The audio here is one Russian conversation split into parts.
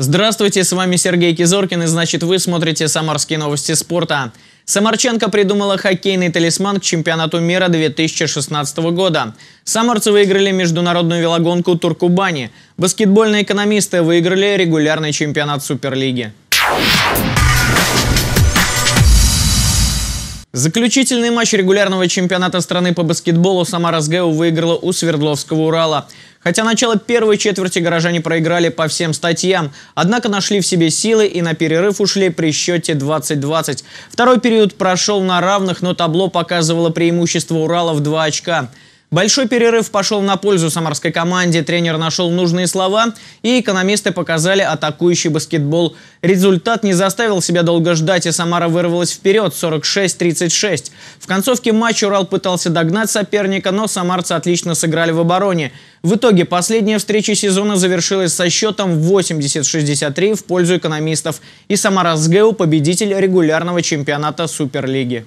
Здравствуйте, с вами Сергей Кизоркин и значит вы смотрите «Самарские новости спорта». Самарченко придумала хоккейный талисман к чемпионату мира 2016 года. Самарцы выиграли международную велогонку Туркубани. Баскетбольные экономисты выиграли регулярный чемпионат Суперлиги. Заключительный матч регулярного чемпионата страны по баскетболу «Самара СГУ» выиграла у Свердловского Урала. Хотя начало первой четверти горожане проиграли по всем статьям, однако нашли в себе силы и на перерыв ушли при счете 20-20. Второй период прошел на равных, но табло показывало преимущество Урала в 2 очка. Большой перерыв пошел на пользу самарской команде, тренер нашел нужные слова, и экономисты показали атакующий баскетбол. Результат не заставил себя долго ждать, и Самара вырвалась вперед 46-36. В концовке матча Урал пытался догнать соперника, но самарцы отлично сыграли в обороне. В итоге последняя встреча сезона завершилась со счетом 80-63 в пользу экономистов, и Самара СГУ победитель регулярного чемпионата Суперлиги.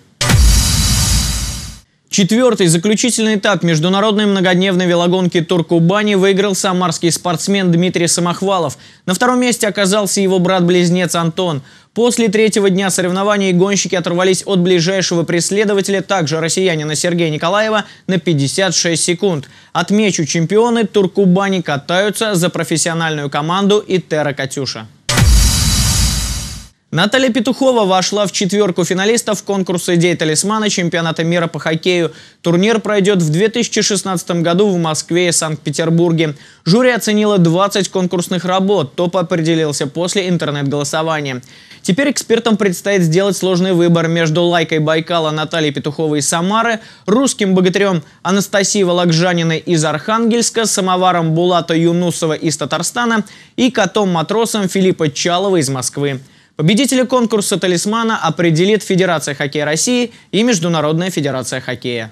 Четвертый заключительный этап международной многодневной велогонки Туркубани выиграл самарский спортсмен Дмитрий Самохвалов. На втором месте оказался его брат-близнец Антон. После третьего дня соревнований гонщики оторвались от ближайшего преследователя, также россиянина Сергея Николаева, на 56 секунд. Отмечу, чемпионы Туркубани катаются за профессиональную команду Итера «Катюша». Наталья Петухова вошла в четверку финалистов конкурса «Идеи талисмана» чемпионата мира по хоккею. Турнир пройдет в 2016 году в Москве и Санкт-Петербурге. Жюри оценило 20 конкурсных работ. Топ определился после интернет-голосования. Теперь экспертам предстоит сделать сложный выбор между лайкой Байкала Натальи Петуховой из Самары, русским богатырем Анастасией Волокжаниной из Архангельска, самоваром Булата Юнусова из Татарстана и котом-матросом Филиппа Чалова из Москвы. Победителя конкурса «Талисмана» определит Федерация хоккея России и Международная федерация хоккея.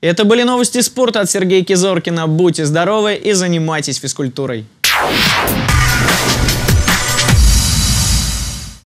Это были новости спорта от Сергея Кизоркина. Будьте здоровы и занимайтесь физкультурой.